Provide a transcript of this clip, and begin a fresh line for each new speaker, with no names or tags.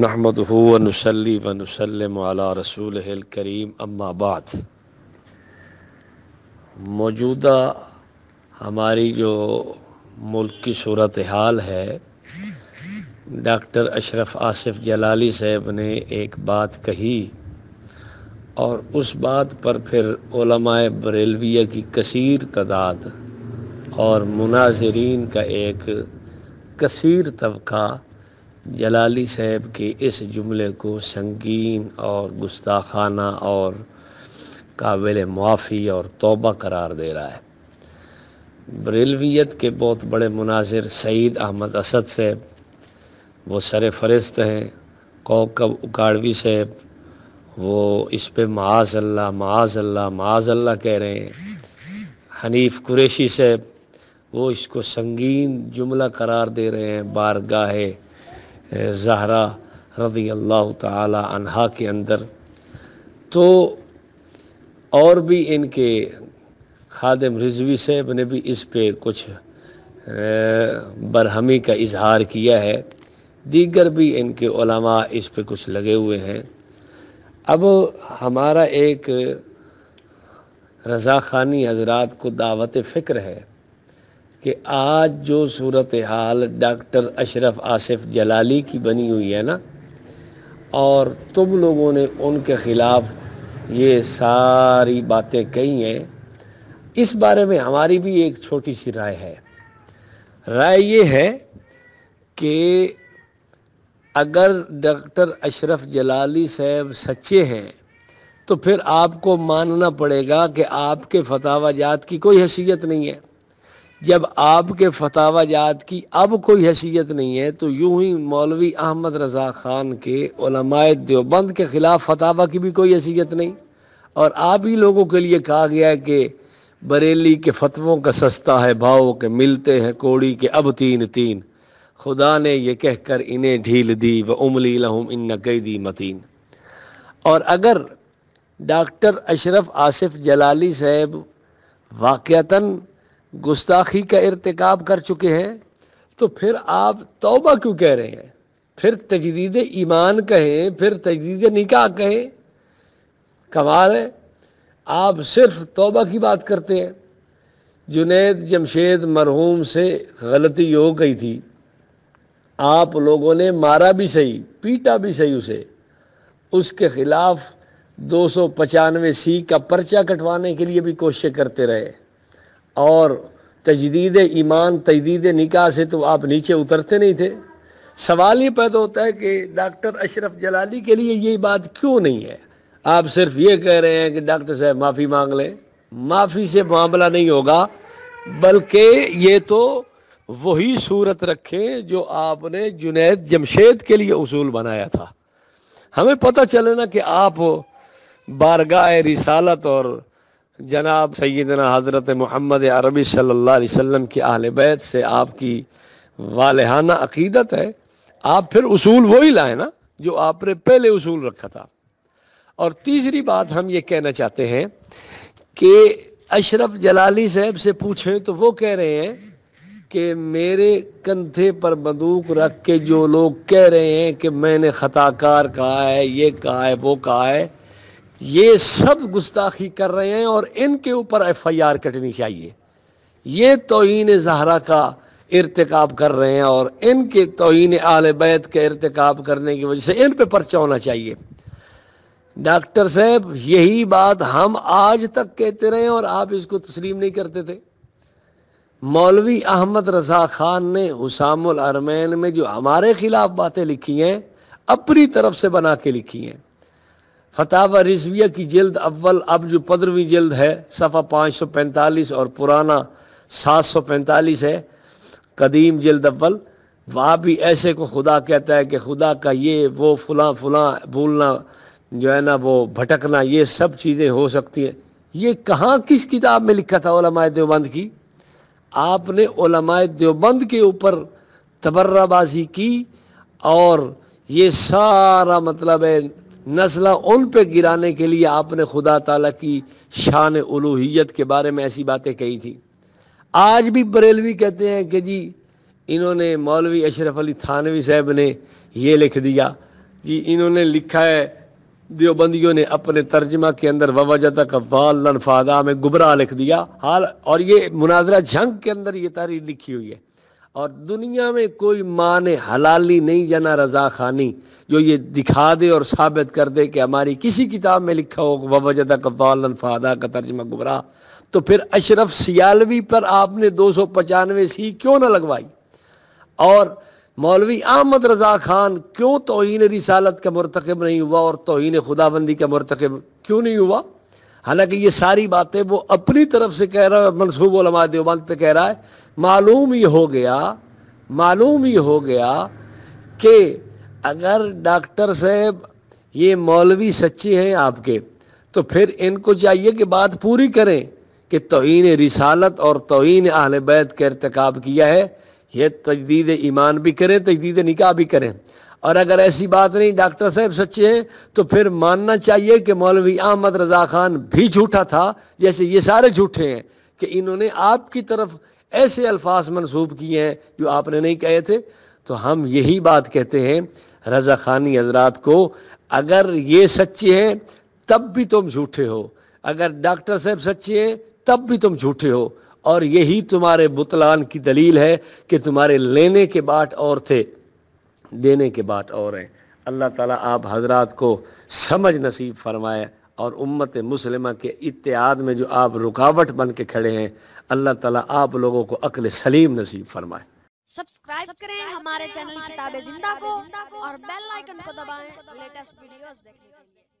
नहमद हुसली वनसलम रसूल करीम अम्माबाद मौजूदा हमारी जो मुल्क की सूरत हाल है डॉक्टर अशरफ आसिफ जलाली साहब ने एक बात कही और उस बात पर फिर बरेलविया की कसीर तादाद और मुनाजरीन का एक कसीर तबका जलाली साहब के इस जुमले को संगीन और गुस्ताखाना और काबिल मुआफ़ी और तोबा करार दे रहा है बरेलवियत के बहुत बड़े मुनाजिर सईद अहमद असद साहब वो सर फहरिस्त हैं कौकब उकाड़वी साहब वो इस पर माज अल्लाह माज अल्लाह माज अल्लाह कह रहे हैं हनीफ कुरेशी साहब वो इसको संगीन जुमला करार दे रहे हैं बारगाह जहरा रदी अल्लाह तहा के अंदर तो और भी इनके खादम रिजवी साहब ने भी इस पे कुछ बरहमी का इजहार किया है दीगर भी इनके ओलमा इस पे कुछ लगे हुए हैं अब हमारा एक रज़ा ख़ानी हजरात को दावत फ़िक्र है कि आज जो सूरत हाल डॉक्टर अशरफ आसिफ जलाली की बनी हुई है ना और तुम लोगों ने उनके ख़िलाफ़ ये सारी बातें कही हैं इस बारे में हमारी भी एक छोटी सी राय है राय ये है कि अगर डॉक्टर अशरफ जलाली साहब सच्चे हैं तो फिर आपको मानना पड़ेगा कि आपके फतावाजात की कोई हैसियत नहीं है जब आपके फतावाजात की अब कोई हैसियत नहीं है तो यूं ही मौलवी अहमद रज़ा ख़ान के ओलमाए देवबंद के ख़िलाफ़ फतावा की भी कोई हैसियत नहीं और आप ही लोगों के लिए कहा गया है कि बरेली के फतवों का सस्ता है भाव के मिलते हैं कोड़ी के अब तीन तीन खुदा ने यह कह कहकर इन्हें ढील दी व उमली लहम इन कैदी मतीन और अगर डॉक्टर अशरफ आसिफ जलाली साहब वाक़ता गुस्ताखी का इरतकब कर चुके हैं तो फिर आप तोबा क्यों कह रहे हैं फिर तजदीद ईमान कहें फिर तजदीद निकाह कहें कमाल है आप सिर्फ तोबा की बात करते हैं जुनेद जमशेद मरहूम से गलती हो गई थी आप लोगों ने मारा भी सही पीटा भी सही उसे उसके ख़िलाफ़ दो सौ पचानवे सी का पर्चा कटवाने के लिए भी कोशिश करते रहे और तजदीद ईमान तजदीद निकाह से तो आप नीचे उतरते नहीं थे सवाल ये पैदा होता है कि डॉक्टर अशरफ जलाली के लिए ये बात क्यों नहीं है आप सिर्फ ये कह रहे हैं कि डॉक्टर साहब माफ़ी मांग लें माफ़ी से मामला नहीं होगा बल्कि ये तो वही सूरत रखें जो आपने जुनेद जमशेद के लिए उसूल बनाया था हमें पता चले ना कि आप बारगाह रिसालत और जनाब सैदना हज़रत मोहम्मद अरबी सल्लाम की अहल बैत से आपकी वालहाना अकीदत है आप फिर उसूल वही लाए ना जो आपने पहले उसूल रखा था और तीसरी बात हम ये कहना चाहते हैं कि अशरफ जलाली साहब से पूछें तो वो कह रहे हैं कि मेरे कंधे पर बंदूक रख के जो लोग कह रहे हैं कि मैंने ख़ताकार कहा है ये कहा है वो कहा है ये सब गुस्ताखी कर रहे हैं और इनके ऊपर एफ आई आर कटनी चाहिए ये तोहन जहरा का इरतकब कर रहे हैं और इनके तोहन आल बैत के इरतकब करने की वजह से इन पर पर्चा होना चाहिए डॉक्टर साहब यही बात हम आज तक कहते रहे और आप इसको तस्लीम नहीं करते थे मौलवी अहमद रजा खान ने हुसामुल अरमैन में जो हमारे खिलाफ बातें लिखी हैं अपनी तरफ से बना के लिखी हैं फतावा रिजविया की जल्द अव्वल अब जो पंद्रहवीं जल्द है सफ़ा पाँच सौ पैंतालीस और पुराना सात सौ पैंतालीस है कदीम जल्द अव्वल वहाँ भी ऐसे को खुदा कहता है कि खुदा का ये वो फलां फलां भूलना जो है ना वो भटकना ये सब चीज़ें हो सकती हैं ये कहाँ किस किताब में लिखा था ओलमाय देवबंद की आपने ओलमाय देवबंद के ऊपर तबर्राबाजी की और ये सारा मतलब है नस्ल उन पे गिराने के लिए आपने खुदा ताला की शान उलूहियत के बारे में ऐसी बातें कही थी आज भी बरेलवी कहते हैं कि जी इन्होंने मौलवी अशरफ अली थानवी साहब ने ये लिख दिया कि इन्होंने लिखा है देवबंदियों ने अपने तर्जमा के अंदर वजह तक वालन फादा में गुबरा लिख दिया हाल और ये मुनाजरा जंग के अंदर ये तारीख लिखी हुई है और दुनिया में कोई माँ ने हलाली नहीं जना रजा खानी जो ये दिखा दे और साबित कर दे कि हमारी किसी किताब में लिखा हो वजद कबालन फ़ादा का तर्जमा गुबरा तो फिर अशरफ सियालवी पर आपने दो सौ पचानवे सी क्यों ना लगवाई और मौलवी अहमद रजा खान क्यों तोहन रिसालत का मरतकब नहीं हुआ और तोहन खुदाबंदी का मरतकब क्यों नहीं हुआ हालांकि ये सारी बातें वो अपनी तरफ से कह रहा है मनसूब देवबंद पे कह रहा है मालूम ये हो गया मालूम ये हो गया कि अगर डॉक्टर साहब ये मौलवी सच्चे हैं आपके तो फिर इनको चाहिए कि बात पूरी करें कि तोहन रिसालत और तोहन आहल बैत का इरतकब किया है ये तजदीद ईमान भी करें तजदीद निकाह भी करें और अगर ऐसी बात नहीं डॉक्टर साहब सच्चे हैं तो फिर मानना चाहिए कि मौलवी अहमद रज़ा खान भी झूठा था जैसे ये सारे झूठे हैं कि इन्होंने आपकी तरफ ऐसे अल्फाज मनसूब किए हैं जो आपने नहीं कहे थे तो हम यही बात कहते हैं रजा खानी हजरात को अगर ये सच्चे हैं तब भी तुम झूठे हो अगर डॉक्टर साहब सच्चे हैं तब भी तुम झूठे हो और यही तुम्हारे बुतलान की दलील है कि तुम्हारे लेने के बाट और थे देने के बाट और हैं अल्लाह ताला आप हजरात को समझ नसीब फरमाए और उम्मत मुसलमा के इत्याद में जो आप रुकावट बन के खड़े हैं अल्लाह ताला आप लोगों को अकल सलीम नसीब फरमाए सब्सक्राइब करें हमारे चैनल किताबें जिंदा को और बेल आइकन को दबाएं लेटेस्ट वीडियोस देखने के लिए